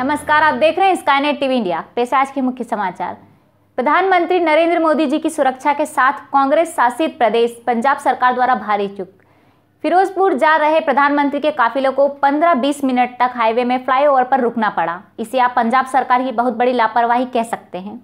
नमस्कार आप देख रहे हैं स्काईनेट टीवी इंडिया पेश आज के मुख्य समाचार प्रधानमंत्री नरेंद्र मोदी जी की सुरक्षा के साथ कांग्रेस शासित प्रदेश पंजाब सरकार द्वारा भारी चुक फिरोजपुर जा रहे प्रधानमंत्री के काफिलों को 15-20 मिनट तक हाईवे में फ्लाईओवर पर रुकना पड़ा इसे आप पंजाब सरकार की बहुत बड़ी लापरवाही कह सकते हैं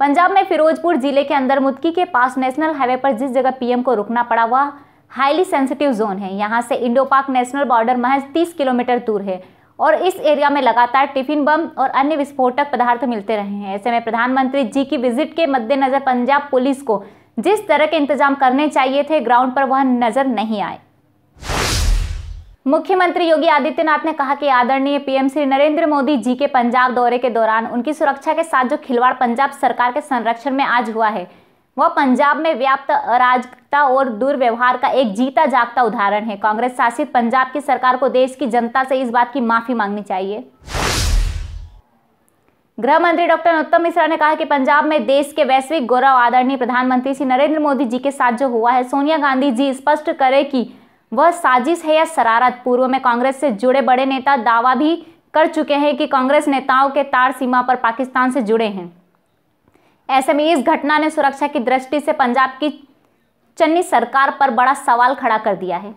पंजाब में फिरोजपुर जिले के अंदर मुदकी के पास नेशनल हाईवे पर जिस जगह पीएम को रुकना पड़ा वह हाईली सेंसिटिव जोन है यहाँ से इंडो पाक नेशनल बॉर्डर महज 30 किलोमीटर दूर है और इस एरिया में लगातार टिफिन बम और अन्य विस्फोटक पदार्थ मिलते रहे हैं ऐसे में प्रधानमंत्री जी की विजिट के मद्देनजर पंजाब पुलिस को जिस तरह के इंतजाम करने चाहिए थे ग्राउंड पर वह नजर नहीं आए मुख्यमंत्री योगी आदित्यनाथ ने कहा कि आदरणीय पीएम श्री नरेंद्र मोदी जी के पंजाब दौरे के दौरान उनकी सुरक्षा के साथ जो खिलवाड़ पंजाब सरकार के संरक्षण में आज हुआ है वह पंजाब में व्याप्त अराजकता और दुर्व्यवहार का एक जीता जागता उदाहरण है कांग्रेस शासित पंजाब की सरकार को देश की जनता से इस बात की माफी मांगनी चाहिए गृह मंत्री डॉक्टर नरोत्तम मिश्रा ने कहा कि पंजाब में देश के वैश्विक गौरव आदरणीय प्रधानमंत्री श्री नरेंद्र मोदी जी के साथ जो हुआ है सोनिया गांधी जी स्पष्ट करे कि वह साजिश है या शरारत पूर्व में कांग्रेस से जुड़े बड़े नेता दावा भी कर चुके हैं कि कांग्रेस नेताओं के तार सीमा पर पाकिस्तान से जुड़े हैं ऐसे में इस घटना ने सुरक्षा की दृष्टि से पंजाब की चन्नी सरकार पर बड़ा सवाल खड़ा कर दिया है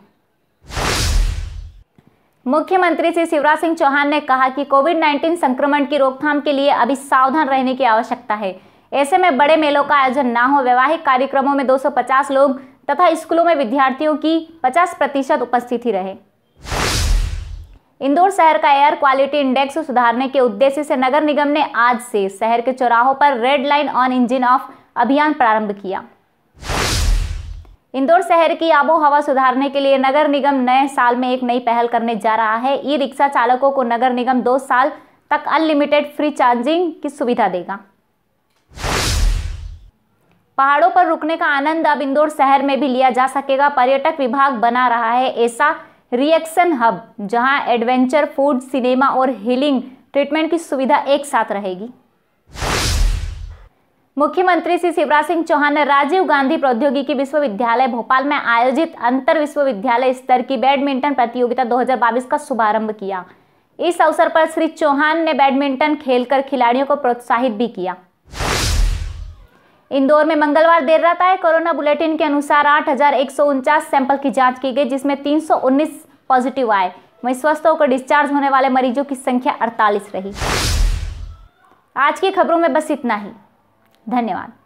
मुख्यमंत्री श्री शिवराज सिंह चौहान ने कहा कि कोविड 19 संक्रमण की रोकथाम के लिए अभी सावधान रहने की आवश्यकता है ऐसे में बड़े मेलों का आयोजन ना हो वैवाहिक कार्यक्रमों में 250 लोग तथा स्कूलों में विद्यार्थियों की 50 प्रतिशत उपस्थिति रहे इंदौर शहर का एयर क्वालिटी इंडेक्स सुधारने के उद्देश्य से नगर निगम ने आज से शहर के चौराहों पर red light on engine off अभियान प्रारंभ किया इंदौर शहर की आबोहवा सुधारने के लिए नगर निगम नए साल में एक नई पहल करने जा रहा है ई रिक्शा चालकों को नगर निगम दो साल तक अनलिमिटेड फ्री चार्जिंग की सुविधा देगा पहाड़ों पर रुकने का आनंद अब इंदौर शहर में भी लिया जा सकेगा पर्यटक विभाग बना रहा है ऐसा रिएक्शन हब जहां एडवेंचर फूड सिनेमा और हीलिंग ट्रीटमेंट की सुविधा एक साथ रहेगी मुख्यमंत्री श्री शिवराज सिंह चौहान ने राजीव गांधी प्रौद्योगिकी विश्वविद्यालय भोपाल में आयोजित अंतर विश्वविद्यालय स्तर की बैडमिंटन प्रतियोगिता 2022 का शुभारंभ किया इस अवसर पर श्री चौहान ने बैडमिंटन खेलकर खिलाड़ियों को प्रोत्साहित भी किया इंदौर में मंगलवार देर रात आए कोरोना बुलेटिन के अनुसार आठ सैंपल की जांच की गई जिसमें 319 पॉजिटिव आए वहीं स्वस्थ होकर डिस्चार्ज होने वाले मरीजों की संख्या 48 रही आज की खबरों में बस इतना ही धन्यवाद